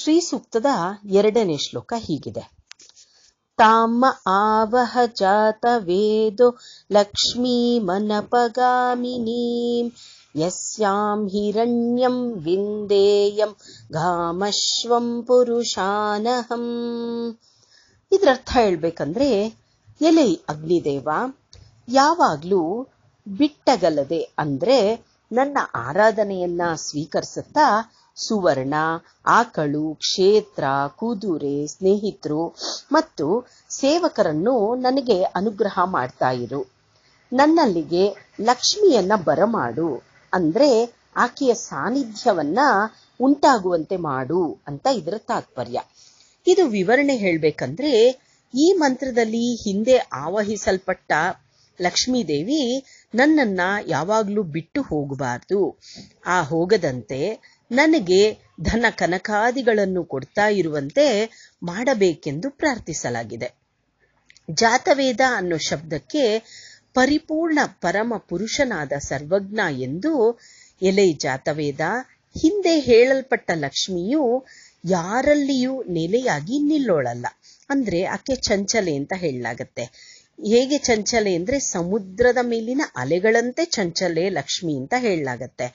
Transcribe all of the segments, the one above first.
ಶ್ರೀ ಸೂಕ್ತದ ಎರಡನೇ ಶ್ಲೋಕ ಹೀಗಿದೆ ತಾಮ ಆವಹ ಜಾತ ವೇದೋ ಲಕ್ಷ್ಮೀ ಮನಪಗಾಮಿನೀ ಯಸ್ಯಾಂ ಹಿರಣ್ಯಂ ವಿಂದೇಯಂ ಘಾಮಶ್ವಂ ಪುರುಷಾನಹಂ ಇದರರ್ಥ ಹೇಳ್ಬೇಕಂದ್ರೆ ಎಲೆ ಅಗ್ನಿದೇವ ಯಾವಾಗ್ಲೂ ಬಿಟ್ಟಗಲದೆ ಅಂದ್ರೆ ನನ್ನ ಆರಾಧನೆಯನ್ನ ಸ್ವೀಕರಿಸುತ್ತಾ ಸುವರ್ಣ ಆಕಳು ಕ್ಷೇತ್ರ ಕುದುರೆ ಸ್ನೇಹಿತರು ಮತ್ತು ಸೇವಕರನ್ನು ನನಗೆ ಅನುಗ್ರಹ ಮಾಡ್ತಾ ಇರು ನನ್ನಲ್ಲಿಗೆ ಲಕ್ಷ್ಮಿಯನ್ನ ಬರಮಾಡು ಅಂದ್ರೆ ಆಕೆಯ ಸಾನ್ನಿಧ್ಯವನ್ನ ಉಂಟಾಗುವಂತೆ ಮಾಡು ಅಂತ ಇದರ ತಾತ್ಪರ್ಯ ಇದು ವಿವರಣೆ ಹೇಳ್ಬೇಕಂದ್ರೆ ಈ ಮಂತ್ರದಲ್ಲಿ ಹಿಂದೆ ಆವಹಿಸಲ್ಪಟ್ಟ ಲಕ್ಷ್ಮೀದೇವಿ ನನ್ನನ್ನ ಯಾವಾಗ್ಲೂ ಬಿಟ್ಟು ಹೋಗಬಾರ್ದು ಆ ಹೋಗದಂತೆ ನನಗೆ ಧನ ಕನಕಾದಿಗಳನ್ನು ಕೊಡ್ತಾ ಇರುವಂತೆ ಮಾಡಬೇಕೆಂದು ಪ್ರಾರ್ಥಿಸಲಾಗಿದೆ ಜಾತವೇದ ಅನ್ನೋ ಶಬ್ದಕ್ಕೆ ಪರಿಪೂರ್ಣ ಪರಮ ಪುರುಷನಾದ ಸರ್ವಜ್ಞ ಎಂದು ಎಲೆ ಜಾತವೇದ ಹಿಂದೆ ಹೇಳಲ್ಪಟ್ಟ ಲಕ್ಷ್ಮಿಯು ಯಾರಲ್ಲಿಯೂ ನೆಲೆಯಾಗಿ ನಿಲ್ಲೋಳಲ್ಲ ಅಂದ್ರೆ ಆಕೆ ಚಂಚಲೆ ಅಂತ ಹೇಳಲಾಗತ್ತೆ ಹೇಗೆ ಚಂಚಲೆ ಅಂದ್ರೆ ಸಮುದ್ರದ ಮೇಲಿನ ಅಲೆಗಳಂತೆ ಚಂಚಲೆ ಲಕ್ಷ್ಮಿ ಅಂತ ಹೇಳಲಾಗತ್ತೆ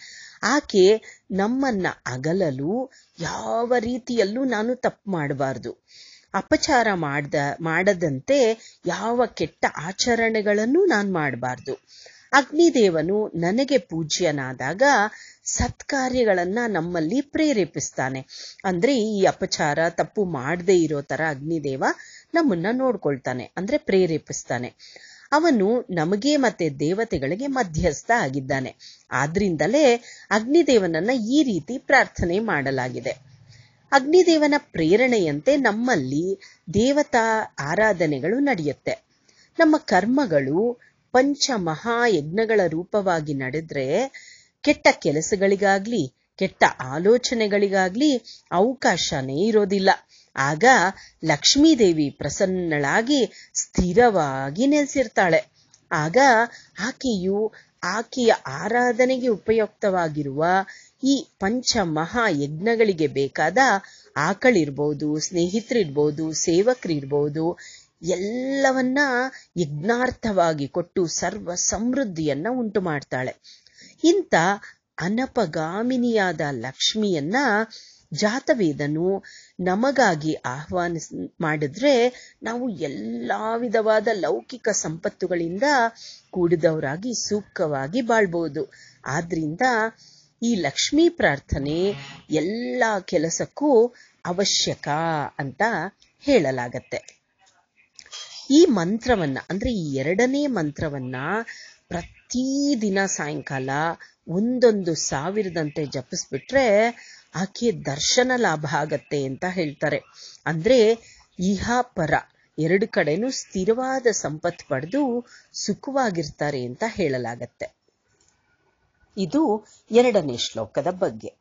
ಆಕೆ ನಮ್ಮನ್ನ ಅಗಲಲು ಯಾವ ರೀತಿಯಲ್ಲೂ ನಾನು ತಪ್ಪು ಮಾಡಬಾರ್ದು ಅಪಚಾರ ಮಾಡ್ದ ಮಾಡದಂತೆ ಯಾವ ಕೆಟ್ಟ ಆಚರಣೆಗಳನ್ನು ನಾನು ಮಾಡಬಾರ್ದು ಅಗ್ನಿದೇವನು ನನಗೆ ಪೂಜ್ಯನಾದಾಗ ಸತ್ಕಾರ್ಯಗಳನ್ನ ನಮ್ಮಲ್ಲಿ ಪ್ರೇರೇಪಿಸ್ತಾನೆ ಅಂದ್ರೆ ಈ ಅಪಚಾರ ತಪ್ಪು ಮಾಡದೇ ಇರೋ ತರ ಅಗ್ನಿದೇವ ನಮ್ಮನ್ನ ನೋಡ್ಕೊಳ್ತಾನೆ ಅಂದ್ರೆ ಪ್ರೇರೇಪಿಸ್ತಾನೆ ಅವನು ನಮಗೆ ಮತ್ತೆ ದೇವತೆಗಳಿಗೆ ಮಧ್ಯಸ್ಥ ಆಗಿದ್ದಾನೆ ಆದ್ರಿಂದಲೇ ಅಗ್ನಿದೇವನನ್ನ ಈ ರೀತಿ ಪ್ರಾರ್ಥನೆ ಮಾಡಲಾಗಿದೆ ಅಗ್ನಿದೇವನ ಪ್ರೇರಣೆಯಂತೆ ನಮ್ಮಲ್ಲಿ ದೇವತಾ ಆರಾಧನೆಗಳು ನಡೆಯುತ್ತೆ ನಮ್ಮ ಕರ್ಮಗಳು ಪಂಚ ಮಹಾಯಜ್ಞಗಳ ರೂಪವಾಗಿ ನಡೆದ್ರೆ ಕೆಟ್ಟ ಕೆಲಸಗಳಿಗಾಗ್ಲಿ ಕೆಟ್ಟ ಆಲೋಚನೆಗಳಿಗಾಗ್ಲಿ ಅವಕಾಶನೇ ಇರೋದಿಲ್ಲ ಆಗ ಲಕ್ಷ್ಮೀದೇವಿ ಪ್ರಸನ್ನಳಾಗಿ ಸ್ಥಿರವಾಗಿ ನೆಲೆಸಿರ್ತಾಳೆ ಆಗ ಆಕೆಯು ಆಕೆಯ ಆರಾಧನೆಗೆ ಉಪಯುಕ್ತವಾಗಿರುವ ಈ ಪಂಚ ಮಹಾ ಯಜ್ಞಗಳಿಗೆ ಬೇಕಾದ ಆಕಳಿರ್ಬೋದು ಸ್ನೇಹಿತರಿರ್ಬೋದು ಸೇವಕರಿರ್ಬೋದು ಎಲ್ಲವನ್ನ ಯಜ್ಞಾರ್ಥವಾಗಿ ಕೊಟ್ಟು ಸರ್ವ ಸಮೃದ್ಧಿಯನ್ನ ಉಂಟು ಮಾಡ್ತಾಳೆ ಇಂಥ ಅನಪಗಾಮಿನಿಯಾದ ಲಕ್ಷ್ಮಿಯನ್ನ ಜಾತವೇದನು ನಮಗಾಗಿ ಆಹ್ವಾನ ಮಾಡಿದ್ರೆ ನಾವು ಎಲ್ಲ ವಿಧವಾದ ಲೌಕಿಕ ಸಂಪತ್ತುಗಳಿಂದ ಕೂಡಿದವರಾಗಿ ಸೂಕ್ತವಾಗಿ ಬಾಳ್ಬೋದು ಆದ್ರಿಂದ ಈ ಲಕ್ಷ್ಮೀ ಪ್ರಾರ್ಥನೆ ಎಲ್ಲ ಕೆಲಸಕ್ಕೂ ಅವಶ್ಯಕ ಅಂತ ಹೇಳಲಾಗತ್ತೆ ಈ ಮಂತ್ರವನ್ನ ಅಂದ್ರೆ ಈ ಎರಡನೇ ಮಂತ್ರವನ್ನ ಪ್ರತಿದಿನ ಸಾಯಂಕಾಲ ಒಂದೊಂದು ಸಾವಿರದಂತೆ ಜಪಿಸ್ಬಿಟ್ರೆ ಆಕೆ ದರ್ಶನ ಲಾಭ ಆಗತ್ತೆ ಅಂತ ಹೇಳ್ತಾರೆ ಅಂದ್ರೆ ಪರ ಎರಡು ಕಡೆನೂ ಸ್ಥಿರವಾದ ಸಂಪತ್ ಪಡೆದು ಸುಖವಾಗಿರ್ತಾರೆ ಅಂತ ಹೇಳಲಾಗತ್ತೆ ಇದು ಎರಡನೇ ಶ್ಲೋಕದ ಬಗ್ಗೆ